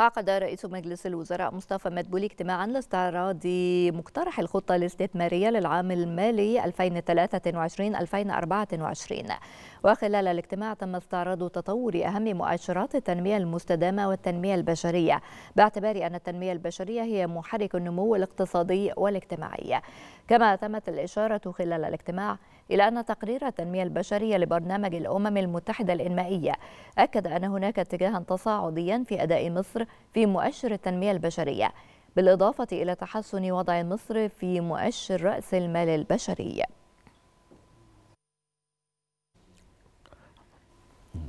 عقد رئيس مجلس الوزراء مصطفى مدبولي اجتماعا لاستعراض مقترح الخطة الاستثمارية للعام المالي 2023-2024 وخلال الاجتماع تم استعراض تطور أهم مؤشرات التنمية المستدامة والتنمية البشرية باعتبار أن التنمية البشرية هي محرك النمو الاقتصادي والاجتماعي كما تمت الإشارة خلال الاجتماع إلى أن تقرير التنمية البشرية لبرنامج الأمم المتحدة الإنمائية أكد أن هناك اتجاها تصاعديا في أداء مصر في مؤشر التنمية البشرية بالإضافة إلى تحسن وضع مصر في مؤشر رأس المال البشري